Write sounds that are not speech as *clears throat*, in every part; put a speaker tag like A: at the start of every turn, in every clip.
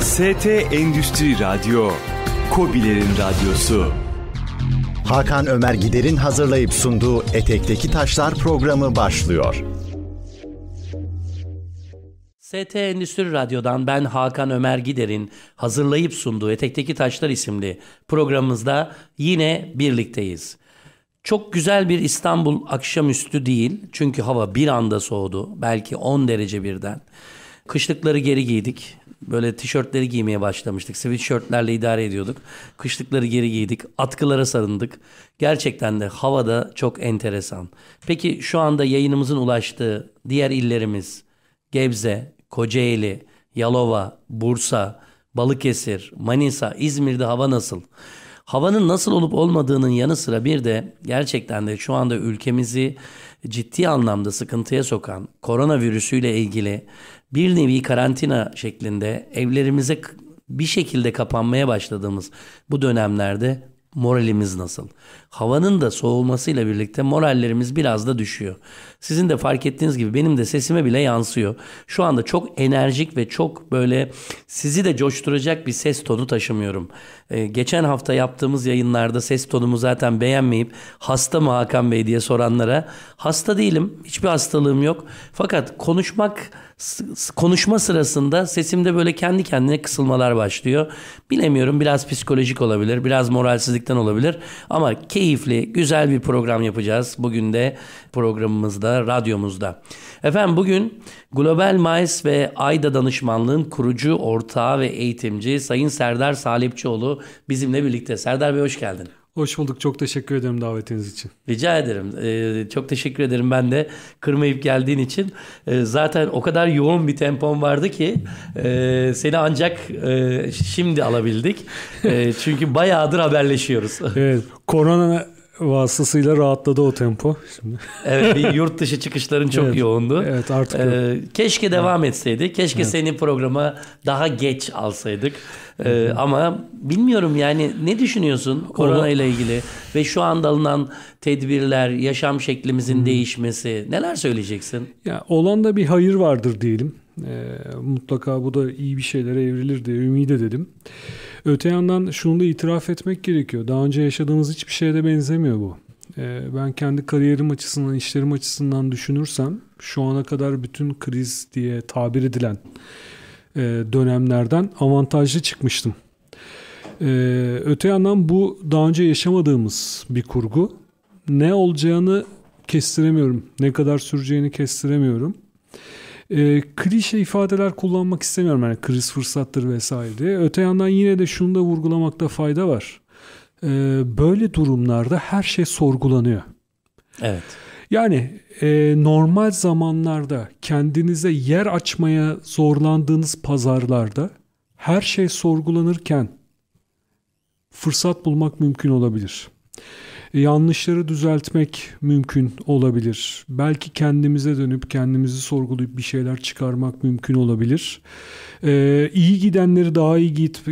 A: ST Endüstri Radyo, Kobilerin Radyosu. Hakan Ömer Gider'in hazırlayıp sunduğu Etekteki Taşlar programı başlıyor.
B: ST Endüstri Radyo'dan ben Hakan Ömer Gider'in hazırlayıp sunduğu Etekteki Taşlar isimli programımızda yine birlikteyiz. Çok güzel bir İstanbul akşamüstü değil. Çünkü hava bir anda soğudu. Belki 10 derece birden. Kışlıkları geri giydik. Böyle tişörtleri giymeye başlamıştık. Sweatshirtlerle idare ediyorduk. Kışlıkları geri giydik. Atkılara sarındık. Gerçekten de havada çok enteresan. Peki şu anda yayınımızın ulaştığı diğer illerimiz Gebze, Kocaeli, Yalova, Bursa, Balıkesir, Manisa, İzmir'de hava nasıl? Havanın nasıl olup olmadığının yanı sıra bir de gerçekten de şu anda ülkemizi ciddi anlamda sıkıntıya sokan koronavirüsüyle ilgili bir nevi karantina şeklinde evlerimize bir şekilde kapanmaya başladığımız bu dönemlerde moralimiz nasıl? havanın da soğumasıyla birlikte morallerimiz biraz da düşüyor. Sizin de fark ettiğiniz gibi benim de sesime bile yansıyor. Şu anda çok enerjik ve çok böyle sizi de coşturacak bir ses tonu taşımıyorum. Ee, geçen hafta yaptığımız yayınlarda ses tonumu zaten beğenmeyip hasta mı Hakan Bey diye soranlara hasta değilim. Hiçbir hastalığım yok. Fakat konuşmak konuşma sırasında sesimde böyle kendi kendine kısılmalar başlıyor. Bilemiyorum biraz psikolojik olabilir, biraz moralsizlikten olabilir ama keyif keyifli, güzel bir program yapacağız. Bugün de programımızda, radyomuzda. Efendim bugün Global Mais ve AYDA Danışmanlığın kurucu, ortağı ve eğitimci Sayın Serdar Salipçioğlu bizimle birlikte. Serdar Bey hoş geldin.
A: Hoş bulduk. Çok teşekkür ederim davetiniz için.
B: Rica ederim. Ee, çok teşekkür ederim ben de kırmayıp geldiğin için. Ee, zaten o kadar yoğun bir tempon vardı ki e, seni ancak e, şimdi alabildik. E, çünkü bayağıdır haberleşiyoruz.
A: evet. Korona vasıtasıyla rahatladı o tempo şimdi. evet bir *laughs* yurt dışı
B: çıkışların çok evet, yoğundu. Evet artık. Ee, keşke devam evet. etseydik. Keşke evet. seni programa daha geç alsaydık. Ee, ama bilmiyorum yani ne düşünüyorsun korona ile ilgili ve şu anda alınan tedbirler, yaşam şeklimizin hmm. değişmesi neler söyleyeceksin?
A: Ya olan da bir hayır vardır diyelim. Ee, mutlaka bu da iyi bir şeylere evrilir diye ümit edelim. dedim. Öte yandan şunu da itiraf etmek gerekiyor. Daha önce yaşadığımız hiçbir şeye de benzemiyor bu. Ee, ben kendi kariyerim açısından, işlerim açısından düşünürsem şu ana kadar bütün kriz diye tabir edilen e, dönemlerden avantajlı çıkmıştım. Ee, öte yandan bu daha önce yaşamadığımız bir kurgu. Ne olacağını kestiremiyorum. Ne kadar süreceğini kestiremiyorum e, klişe ifadeler kullanmak istemiyorum. Yani kriz fırsattır vesaire. Öte yandan yine de şunu da vurgulamakta fayda var. E, böyle durumlarda her şey sorgulanıyor. Evet. Yani e, normal zamanlarda kendinize yer açmaya zorlandığınız pazarlarda her şey sorgulanırken fırsat bulmak mümkün olabilir yanlışları düzeltmek mümkün olabilir. Belki kendimize dönüp kendimizi sorgulayıp bir şeyler çıkarmak mümkün olabilir. Ee, iyi gidenleri daha iyi git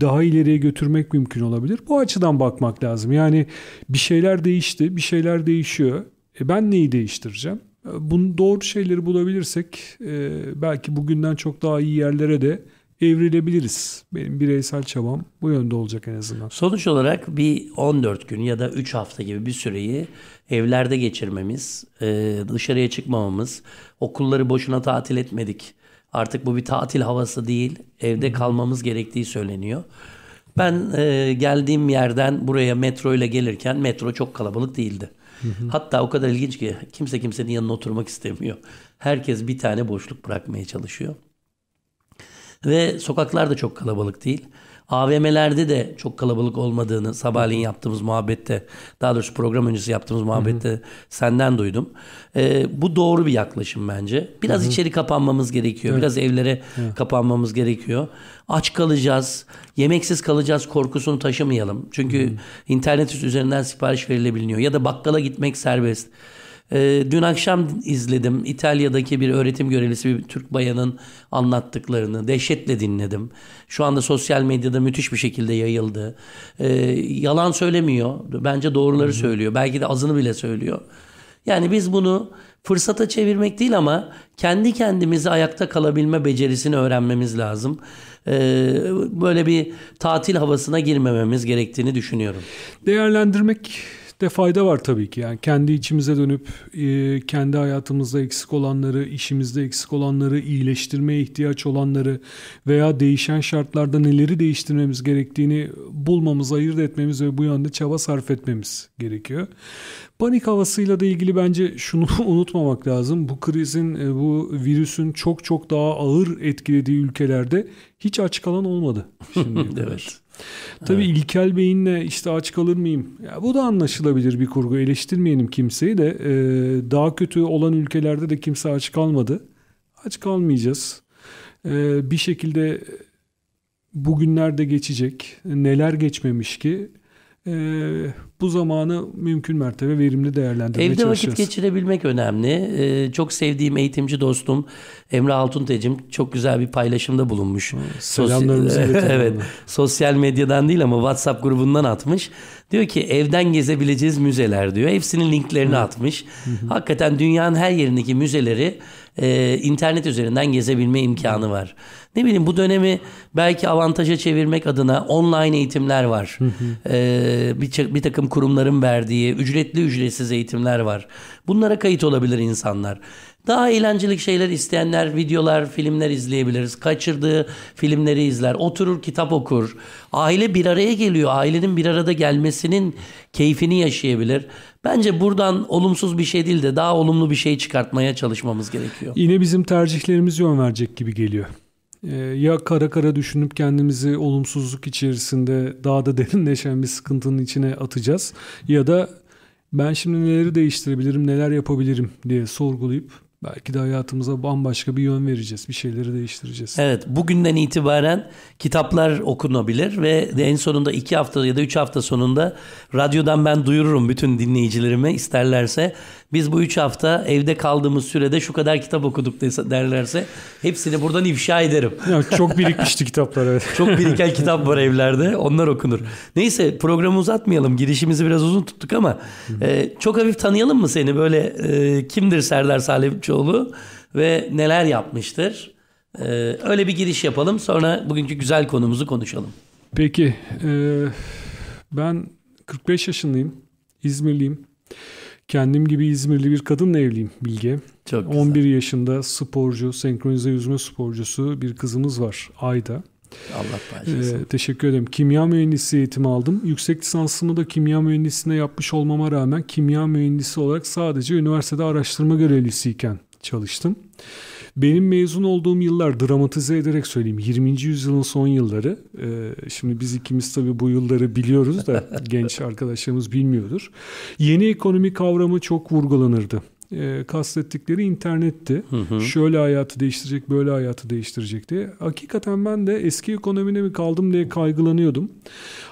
A: daha ileriye götürmek mümkün olabilir. Bu açıdan bakmak lazım. Yani bir şeyler değişti, bir şeyler değişiyor. E ben neyi değiştireceğim? E, bunu doğru şeyleri bulabilirsek e, belki bugünden çok daha iyi yerlere de evrilebiliriz. Benim bireysel çabam bu yönde olacak en azından.
B: Sonuç olarak bir 14 gün ya da 3 hafta gibi bir süreyi evlerde geçirmemiz, e, dışarıya çıkmamamız, okulları boşuna tatil etmedik. Artık bu bir tatil havası değil, evde kalmamız gerektiği söyleniyor. Ben e, geldiğim yerden buraya metro ile gelirken metro çok kalabalık değildi. Hatta o kadar ilginç ki kimse kimsenin yanına oturmak istemiyor. Herkes bir tane boşluk bırakmaya çalışıyor. Ve sokaklar da çok kalabalık değil. AVM'lerde de çok kalabalık olmadığını sabahleyin yaptığımız muhabbette, daha doğrusu program öncesi yaptığımız muhabbette Hı-hı. senden duydum. Ee, bu doğru bir yaklaşım bence. Biraz Hı-hı. içeri kapanmamız gerekiyor. Evet. Biraz evlere hı kapanmamız gerekiyor. Aç kalacağız, yemeksiz kalacağız korkusunu taşımayalım. Çünkü Hı-hı. internet üzerinden sipariş verilebiliyor ya da bakkala gitmek serbest. Ee, dün akşam izledim İtalya'daki bir öğretim görevlisi bir Türk bayanın anlattıklarını dehşetle dinledim. Şu anda sosyal medyada müthiş bir şekilde yayıldı. Ee, yalan söylemiyor. Bence doğruları söylüyor. Belki de azını bile söylüyor. Yani biz bunu fırsata çevirmek değil ama kendi kendimizi ayakta kalabilme becerisini öğrenmemiz lazım. Ee, böyle bir tatil havasına girmememiz gerektiğini düşünüyorum.
A: Değerlendirmek de fayda var tabii ki. Yani kendi içimize dönüp e, kendi hayatımızda eksik olanları, işimizde eksik olanları, iyileştirmeye ihtiyaç olanları veya değişen şartlarda neleri değiştirmemiz gerektiğini bulmamız, ayırt etmemiz ve bu yönde çaba sarf etmemiz gerekiyor. Panik havasıyla da ilgili bence şunu *laughs* unutmamak lazım. Bu krizin, e, bu virüsün çok çok daha ağır etkilediği ülkelerde hiç aç kalan olmadı *laughs* şimdiye kadar. Tabii evet. İlkel Bey'inle işte aç kalır mıyım? Ya bu da anlaşılabilir bir kurgu. Eleştirmeyelim kimseyi de. Ee, daha kötü olan ülkelerde de kimse aç kalmadı. Aç kalmayacağız. Ee, bir şekilde bugünlerde geçecek. Neler geçmemiş ki? e, bu zamanı mümkün mertebe verimli değerlendirmeye Evde çalışacağız. vakit
B: geçirebilmek önemli. E, çok sevdiğim eğitimci dostum Emre Altunte'cim çok güzel bir paylaşımda bulunmuş. Selamlarımızı Sosy- Evet. Sosyal medyadan değil ama WhatsApp grubundan atmış. Diyor ki evden gezebileceğiz müzeler diyor. Hepsinin linklerini Hı. atmış. Hı-hı. Hakikaten dünyanın her yerindeki müzeleri e, internet üzerinden gezebilme imkanı var. Ne bileyim bu dönemi belki avantaja çevirmek adına online eğitimler var. e, bir, bir takım kurumların verdiği ücretli ücretsiz eğitimler var. Bunlara kayıt olabilir insanlar. Daha eğlencelik şeyler isteyenler videolar, filmler izleyebiliriz. Kaçırdığı filmleri izler. Oturur kitap okur. Aile bir araya geliyor. Ailenin bir arada gelmesinin keyfini yaşayabilir. Bence buradan olumsuz bir şey değil de daha olumlu bir şey çıkartmaya çalışmamız gerekiyor. Yine
A: bizim tercihlerimiz yön verecek gibi geliyor ee, ya kara kara düşünüp kendimizi olumsuzluk içerisinde daha da *laughs* derinleşen bir sıkıntının içine atacağız ya da ben şimdi neleri değiştirebilirim, neler yapabilirim diye sorgulayıp Belki de hayatımıza bambaşka bir yön vereceğiz. Bir şeyleri değiştireceğiz.
B: Evet bugünden itibaren kitaplar okunabilir ve en sonunda iki hafta ya da üç hafta sonunda radyodan ben duyururum bütün dinleyicilerime isterlerse. Biz bu üç hafta evde kaldığımız sürede şu kadar kitap okuduk derlerse hepsini buradan ifşa ederim.
A: Ya, çok birikmişti kitaplar evet. çok biriken
B: kitap var evlerde onlar okunur. Neyse programı uzatmayalım girişimizi biraz uzun tuttuk ama e, çok hafif tanıyalım mı seni böyle e, kimdir Serdar Salih? Dervişoğlu ve neler yapmıştır? Ee, öyle bir giriş yapalım sonra bugünkü güzel konumuzu konuşalım.
A: Peki e, ben 45 yaşındayım, İzmirliyim. Kendim gibi İzmirli bir kadınla evliyim Bilge. Çok güzel. 11 yaşında sporcu, senkronize yüzme sporcusu bir kızımız var Ayda. Allah bağışlasın. Ee, teşekkür ederim. Kimya mühendisi eğitimi aldım. Yüksek lisansımı da kimya mühendisine yapmış olmama rağmen kimya mühendisi olarak sadece üniversitede araştırma görevlisiyken çalıştım. Benim mezun olduğum yıllar dramatize ederek söyleyeyim 20. yüzyılın son yılları. Ee, şimdi biz ikimiz tabii bu yılları biliyoruz da *laughs* genç arkadaşlarımız bilmiyordur. Yeni ekonomi kavramı çok vurgulanırdı e, kastettikleri internetti. Hı hı. Şöyle hayatı değiştirecek, böyle hayatı değiştirecek diye. Hakikaten ben de eski ekonomide mi kaldım diye kaygılanıyordum.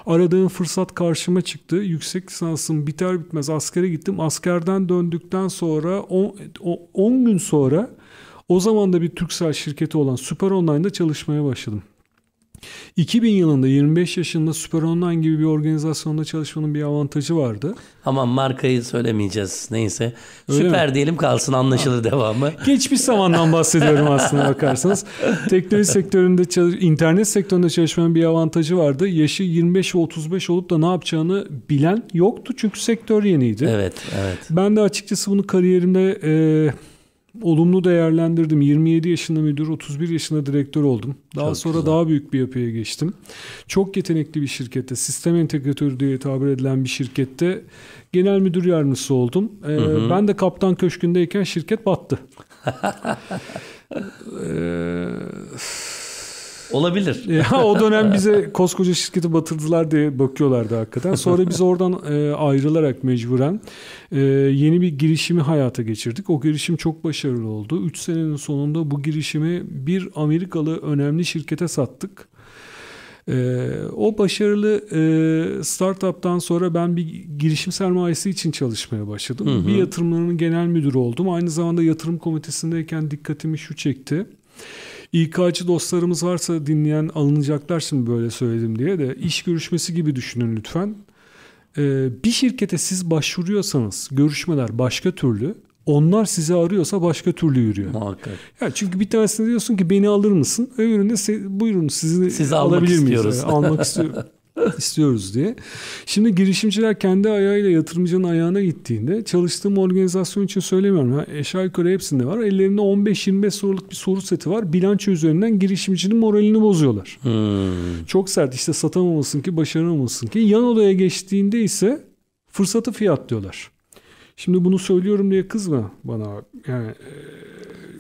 A: Aradığım fırsat karşıma çıktı. Yüksek lisansım biter bitmez askere gittim. Askerden döndükten sonra 10 gün sonra o zaman da bir Türksel şirketi olan Super Online'da çalışmaya başladım. 2000 yılında 25 yaşında Süper Online gibi bir organizasyonda çalışmanın bir avantajı vardı.
B: Ama markayı söylemeyeceğiz neyse. Öyle Süper mi? diyelim kalsın anlaşılır
A: ha. devamı. *laughs* Geçmiş zamandan bahsediyorum aslında bakarsanız. Teknoloji *laughs* sektöründe çalış internet sektöründe çalışmanın bir avantajı vardı. Yaşı 25 ve 35 olup da ne yapacağını bilen yoktu çünkü sektör yeniydi. Evet, evet. Ben de açıkçası bunu kariyerimde e, olumlu değerlendirdim. 27 yaşında müdür, 31 yaşında direktör oldum. Daha Çok sonra güzel. daha büyük bir yapıya geçtim. Çok yetenekli bir şirkette, sistem entegratörü diye tabir edilen bir şirkette genel müdür yardımcısı oldum. Ee, hı hı. Ben de kaptan köşkündeyken şirket battı. *laughs* ee,
B: Olabilir. *laughs* Ya o dönem *laughs* bize
A: koskoca şirketi batırdılar diye bakıyorlardı hakikaten. Sonra biz oradan e, ayrılarak mecburen e, yeni bir girişimi hayata geçirdik. O girişim çok başarılı oldu. 3 senenin sonunda bu girişimi bir Amerikalı önemli şirkete sattık. E, o başarılı e, startuptan sonra ben bir girişim sermayesi için çalışmaya başladım. Hı hı. Bir yatırımlarının genel müdürü oldum. Aynı zamanda yatırım komitesindeyken dikkatimi şu çekti. İK'cı dostlarımız varsa dinleyen alınacaklar şimdi böyle söyledim diye de iş görüşmesi gibi düşünün lütfen. Ee, bir şirkete siz başvuruyorsanız görüşmeler başka türlü. Onlar sizi arıyorsa başka türlü yürüyor. Muhakkak. Ya çünkü bir tanesine diyorsun ki beni alır mısın? Öbüründe se- buyurun sizi Sizi alabilir almak miyiz? Almak istiyoruz. almak istiyorum. *laughs* istiyoruz diye. Şimdi girişimciler kendi ayağıyla yatırımcının ayağına gittiğinde çalıştığım organizasyon için söylemiyorum. Ha, aşağı yukarı hepsinde var. Ellerinde 15-25 soruluk bir soru seti var. Bilanço üzerinden girişimcinin moralini bozuyorlar. Hmm. Çok sert işte satamamasın ki başaramamasın ki. Yan odaya geçtiğinde ise fırsatı fiyatlıyorlar. Şimdi bunu söylüyorum diye kızma bana. Yani, e,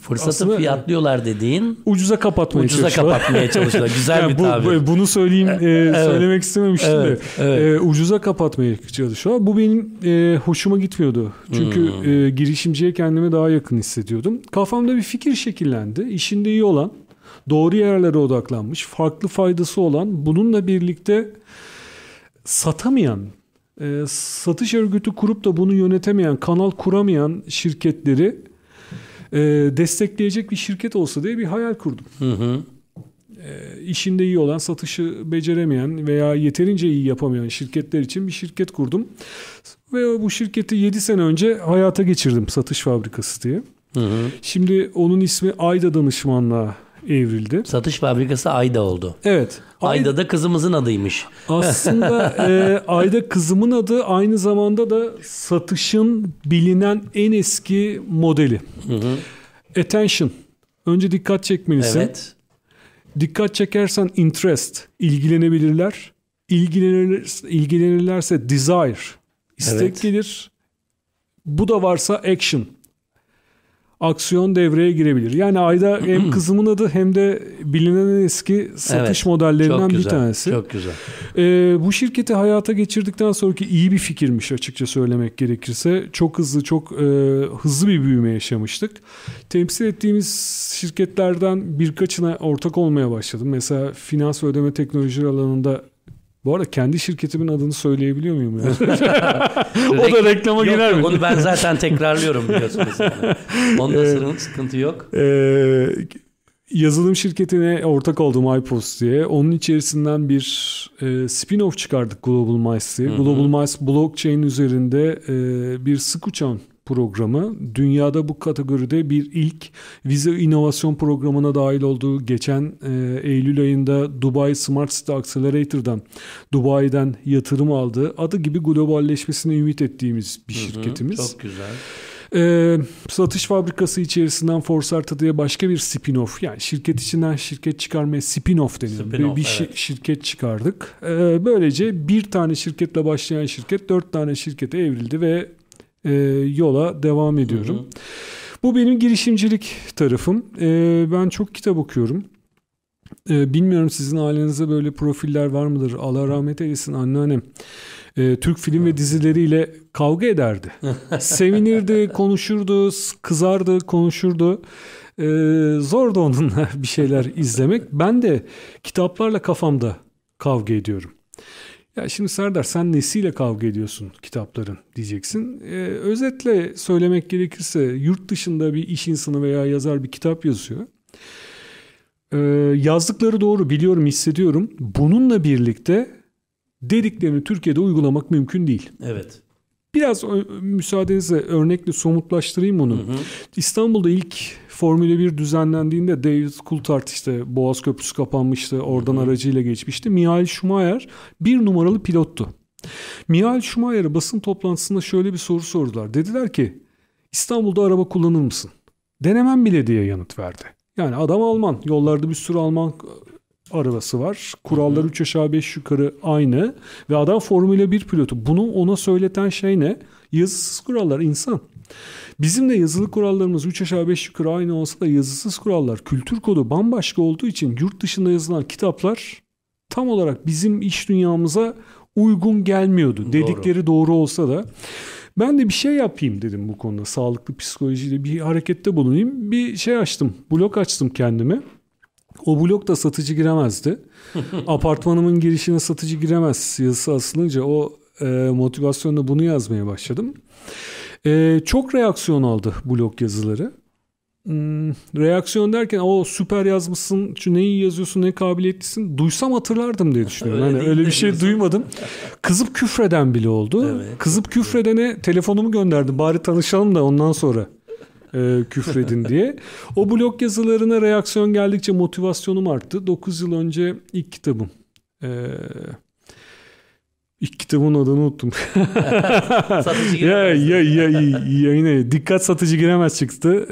A: fırsatı Aslında,
B: fiyatlıyorlar dediğin
A: ucuza kapatmaya ucuza çalışıyorlar. kapatmaya çalışıyorlar. *laughs* Güzel yani bir bu, Bunu söyleyeyim e, evet. söylemek istememiştim evet, de. Evet. E, ucuza kapatmaya çalışıyorlar. Bu benim e, hoşuma gitmiyordu. Çünkü hmm. e, girişimciye kendimi daha yakın hissediyordum. Kafamda bir fikir şekillendi. İşinde iyi olan, doğru yerlere odaklanmış, farklı faydası olan, bununla birlikte satamayan e, satış örgütü kurup da bunu yönetemeyen, kanal kuramayan şirketleri e, destekleyecek bir şirket olsa diye bir hayal kurdum. Hı hı. E, işinde iyi olan, satışı beceremeyen veya yeterince iyi yapamayan şirketler için bir şirket kurdum. Ve bu şirketi 7 sene önce hayata geçirdim satış fabrikası diye. Hı hı. Şimdi onun ismi Ayda Danışmanlığa evrildi. Satış fabrikası Ayda oldu. Evet. Ayda, Ayda da kızımızın adıymış. Aslında *laughs* e, Ayda kızımın adı aynı zamanda da satışın bilinen en eski modeli. Hı hı. Attention. Önce dikkat çekmelisin. Evet. Dikkat çekersen interest, ilgilenebilirler. İlgilenir, ilgilenirlerse desire, istek evet. gelir. Bu da varsa action, aksiyon devreye girebilir. Yani ayda hem *clears throat* kızımın adı hem de bilinen eski satış evet, modellerinden güzel, bir tanesi. Çok güzel. Ee, bu şirketi hayata geçirdikten sonraki iyi bir fikirmiş açıkça söylemek gerekirse. Çok hızlı, çok e, hızlı bir büyüme yaşamıştık. Temsil ettiğimiz şirketlerden birkaçına ortak olmaya başladım. Mesela finans ve ödeme teknolojileri alanında bu arada kendi şirketimin adını söyleyebiliyor muyum? Yani? *laughs*
B: o da reklama girer mi? Onu ben zaten tekrarlıyorum biliyorsunuz. Yani. *laughs* Onda ee, sıkıntı yok.
A: E, yazılım şirketine ortak oldum iPost diye. Onun içerisinden bir e, spin-off çıkardık Global Mice Global Mice blockchain üzerinde e, bir sık uçan programı dünyada bu kategoride bir ilk vize inovasyon programına dahil olduğu geçen e, Eylül ayında Dubai Smart City Accelerator'dan Dubai'den yatırım aldığı adı gibi globalleşmesine ümit ettiğimiz bir Hı-hı, şirketimiz. Çok güzel. E, satış fabrikası içerisinden Forsarta diye başka bir spin-off yani şirket içinden şirket çıkarmaya spin-off deniyor. Spin bir, bir evet. şirket çıkardık. E, böylece bir tane şirketle başlayan şirket dört tane şirkete evrildi ve e, yola devam ediyorum. Hı hı. Bu benim girişimcilik tarafım. E, ben çok kitap okuyorum. E, bilmiyorum sizin ailenizde böyle profiller var mıdır? Allah rahmet eylesin anneannem e, Türk film ve dizileriyle kavga ederdi. *laughs* Sevinirdi, konuşurdu, kızardı, konuşurdu. E, zordu onunla *laughs* bir şeyler izlemek. Ben de kitaplarla kafamda kavga ediyorum. Ya şimdi Serdar sen nesiyle kavga ediyorsun kitapların diyeceksin. Ee, özetle söylemek gerekirse yurt dışında bir iş insanı veya yazar bir kitap yazıyor. Ee, yazdıkları doğru biliyorum hissediyorum. Bununla birlikte dediklerini Türkiye'de uygulamak mümkün değil. Evet. Biraz müsaadenizle örnekle somutlaştırayım onu. Hı hı. İstanbul'da ilk Formula 1 düzenlendiğinde David Coulthard işte Boğaz Köprüsü kapanmıştı. Oradan hı hı. aracıyla geçmişti. Michael Schumacher bir numaralı pilottu. Michael Schumacher'a basın toplantısında şöyle bir soru sordular. Dediler ki İstanbul'da araba kullanır mısın? Denemem bile diye yanıt verdi. Yani adam Alman. Yollarda bir sürü Alman arabası var. Kurallar 3 aşağı 5 yukarı aynı ve adam Formula 1 pilotu. Bunu ona söyleten şey ne? Yazısız kurallar insan. Bizim de yazılı kurallarımız 3 aşağı 5 yukarı aynı olsa da yazısız kurallar kültür kodu bambaşka olduğu için yurt dışında yazılan kitaplar tam olarak bizim iş dünyamıza uygun gelmiyordu. Doğru. Dedikleri doğru olsa da ben de bir şey yapayım dedim bu konuda. Sağlıklı psikolojiyle bir harekette bulunayım. Bir şey açtım. blok açtım kendime. O blok da satıcı giremezdi. *laughs* Apartmanımın girişine satıcı giremez yazısı asılınca o e, motivasyonla bunu yazmaya başladım. E, çok reaksiyon aldı blok yazıları. Hmm, reaksiyon derken o süper yazmışsın, şu neyi yazıyorsun, ne kabiliyetlisin. Duysam hatırlardım diye düşünüyorum. öyle hani öyle bir şey duymadım. Kızıp küfreden bile oldu. Evet, Kızıp evet. küfredene telefonumu gönderdim. Bari tanışalım da ondan sonra e, küfredin diye. O blog yazılarına reaksiyon geldikçe motivasyonum arttı. 9 yıl önce ilk kitabım. Ee, İlk kitabın adını unuttum. *laughs* satıcı giremez. ya, ya, ya, ya, yine dikkat satıcı giremez çıktı.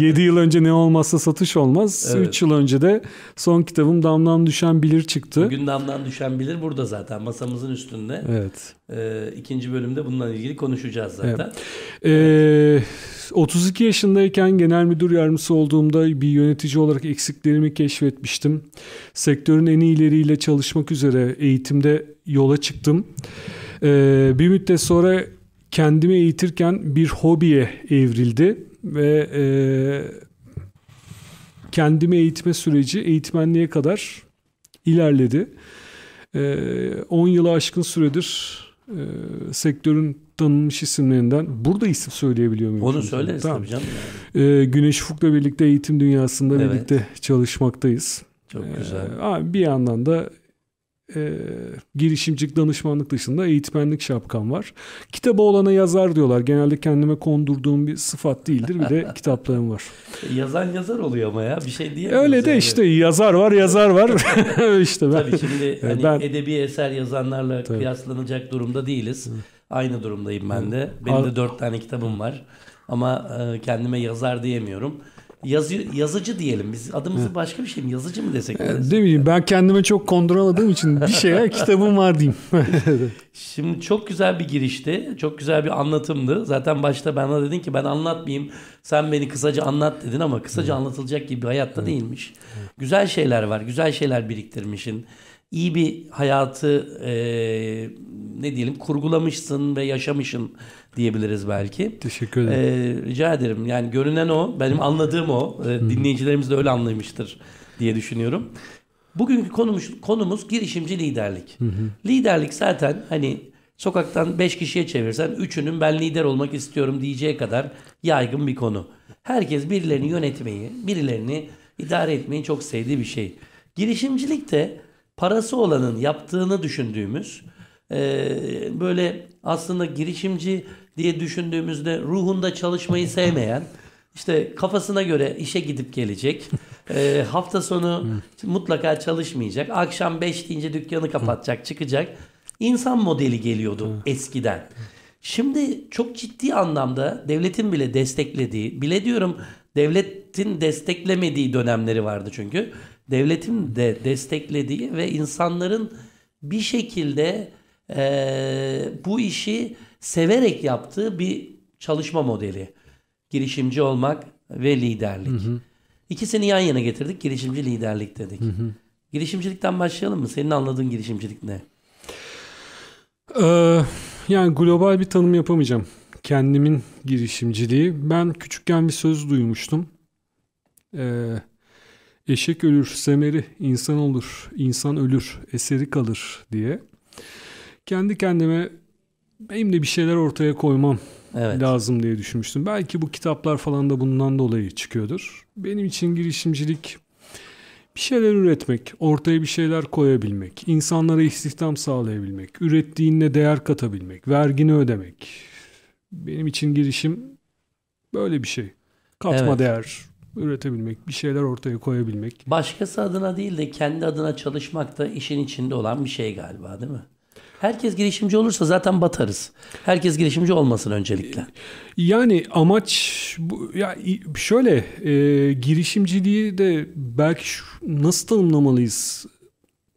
A: Ee, 7 *laughs* yıl önce ne olmazsa satış olmaz. Evet. 3 yıl önce de son kitabım Damdan Düşen Bilir çıktı. Bugün
B: Damdan Düşen Bilir burada zaten masamızın üstünde. Evet. E, ikinci
A: bölümde bununla ilgili konuşacağız zaten. Ee, evet. Evet. 32 yaşındayken genel müdür yardımcısı olduğumda bir yönetici olarak eksiklerimi keşfetmiştim. Sektörün en iyileriyle çalışmak üzere eğitimde yola çıktım. E, bir müddet sonra kendimi eğitirken bir hobiye evrildi ve e, kendimi eğitme süreci eğitmenliğe kadar ilerledi. E, 10 yılı aşkın süredir e, sektörün tanınmış isimlerinden. Burada isim söyleyebiliyor muyum? Onu söyleriz tamam. tabii canım. Yani. E, ee, Güneş Ufuk'la birlikte eğitim dünyasında evet. birlikte çalışmaktayız. Çok ee, güzel. Ee, bir yandan da e, girişimcilik danışmanlık dışında eğitmenlik şapkam var. Kitaba olana yazar diyorlar. Genelde kendime kondurduğum bir sıfat değildir. Bir de *laughs* kitaplarım var.
B: Yazan yazar oluyor ama ya bir şey diye. Öyle de yani.
A: işte yazar var yazar var. *laughs* işte ben. Tabii şimdi *laughs* hani ben,
B: edebi eser yazanlarla tabii. kıyaslanacak durumda değiliz. Aynı durumdayım ben de. Benim de dört tane kitabım var. Ama e, kendime yazar diyemiyorum yazı, yazıcı diyelim biz. Adımızı başka bir şey mi? Yazıcı mı desek? Ne ee,
A: bileyim ben kendime çok konduramadığım için bir şeye *laughs* kitabım var diyeyim. *laughs*
B: Şimdi çok güzel bir girişti. Çok güzel bir anlatımdı. Zaten başta bana dedin ki ben anlatmayayım. Sen beni kısaca anlat dedin ama kısaca anlatılacak gibi bir hayatta değilmiş. Güzel şeyler var. Güzel şeyler biriktirmişin. İyi bir hayatı e, ne diyelim kurgulamışsın ve yaşamışsın diyebiliriz belki. Teşekkür ederim. Ee, rica ederim. Yani görünen o, benim anladığım o. Ee, dinleyicilerimiz de öyle anlamıştır diye düşünüyorum. Bugünkü konumuz, konumuz girişimci liderlik. Hı hı. Liderlik zaten hani sokaktan 5 kişiye çevirsen 3'ünün ben lider olmak istiyorum diyeceği kadar yaygın bir konu. Herkes birilerini yönetmeyi, birilerini idare etmeyi çok sevdiği bir şey. Girişimcilik de parası olanın yaptığını düşündüğümüz ee, böyle aslında girişimci diye düşündüğümüzde ruhunda çalışmayı sevmeyen, işte kafasına göre işe gidip gelecek. E, hafta sonu mutlaka çalışmayacak. Akşam 5 deyince dükkanı kapatacak, çıkacak. İnsan modeli geliyordu eskiden. Şimdi çok ciddi anlamda devletin bile desteklediği, bile diyorum devletin desteklemediği dönemleri vardı çünkü. Devletin de desteklediği ve insanların bir şekilde e, bu işi severek yaptığı bir çalışma modeli. Girişimci olmak ve liderlik. Hı hı. İkisini yan yana getirdik. Girişimci liderlik dedik. Hı hı. Girişimcilikten başlayalım mı? Senin anladığın girişimcilik ne?
A: Ee, yani global bir tanım yapamayacağım. Kendimin girişimciliği. Ben küçükken bir söz duymuştum. Ee, eşek ölür, semeri insan olur, insan ölür, eseri kalır diye kendi kendime benim de bir şeyler ortaya koymam evet. lazım diye düşünmüştüm. Belki bu kitaplar falan da bundan dolayı çıkıyordur. Benim için girişimcilik bir şeyler üretmek, ortaya bir şeyler koyabilmek, insanlara istihdam sağlayabilmek, ürettiğinle değer katabilmek, vergini ödemek. Benim için girişim böyle bir şey.
B: Katma evet. değer
A: üretebilmek, bir şeyler ortaya koyabilmek.
B: Başkası adına değil de kendi adına çalışmak da işin içinde olan bir şey galiba değil mi? Herkes girişimci olursa zaten batarız.
A: Herkes girişimci olmasın öncelikle. Yani amaç bu, ya şöyle e, girişimciliği de belki şu, nasıl tanımlamalıyız?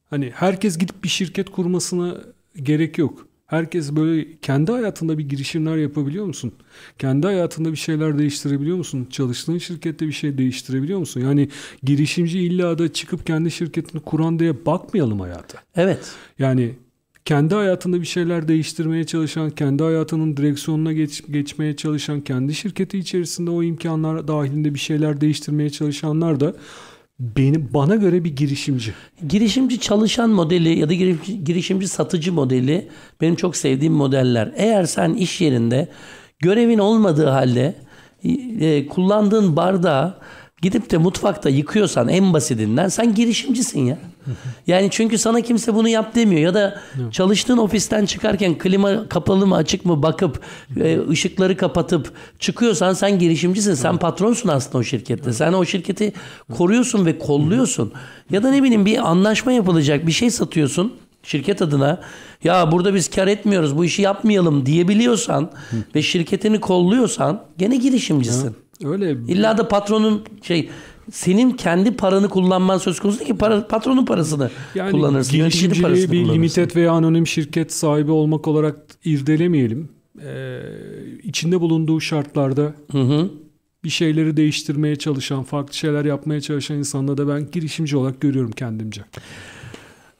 A: Hani herkes gidip bir şirket kurmasına gerek yok. Herkes böyle kendi hayatında bir girişimler yapabiliyor musun? Kendi hayatında bir şeyler değiştirebiliyor musun? Çalıştığın şirkette bir şey değiştirebiliyor musun? Yani girişimci illa da çıkıp kendi şirketini kuran diye bakmayalım hayata. Evet. Yani kendi hayatında bir şeyler değiştirmeye çalışan, kendi hayatının direksiyonuna geç, geçmeye çalışan, kendi şirketi içerisinde o imkanlar dahilinde bir şeyler değiştirmeye çalışanlar da benim bana göre bir girişimci. Girişimci
B: çalışan modeli ya da girişimci, girişimci satıcı modeli benim çok sevdiğim modeller. Eğer sen iş yerinde görevin olmadığı halde e, kullandığın bardağı Gidip de mutfakta yıkıyorsan en basitinden sen girişimcisin ya. *laughs* Yani çünkü sana kimse bunu yap demiyor ya da çalıştığın ofisten çıkarken klima kapalı mı açık mı bakıp e, ışıkları kapatıp çıkıyorsan sen girişimcisin. Sen patronsun aslında o şirkette. Sen o şirketi koruyorsun ve kolluyorsun. Ya da ne bileyim bir anlaşma yapılacak bir şey satıyorsun şirket adına ya burada biz kar etmiyoruz bu işi yapmayalım diyebiliyorsan ve şirketini kolluyorsan gene girişimcisin. Öyle. İlla da patronun şey senin kendi paranı kullanman söz konusu ki para, patronun parasını yani kullanırsın. Girişimciliği parasını bir kullanırsın.
A: limited veya anonim şirket sahibi olmak olarak irdelemeyelim. Ee, içinde bulunduğu şartlarda hı hı. bir şeyleri değiştirmeye çalışan, farklı şeyler yapmaya çalışan insanla da ben girişimci olarak görüyorum kendimce.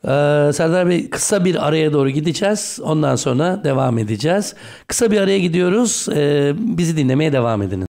B: Ee, Serdar Bey kısa bir araya doğru gideceğiz. Ondan sonra devam edeceğiz. Kısa bir araya gidiyoruz. Ee, bizi dinlemeye devam ediniz.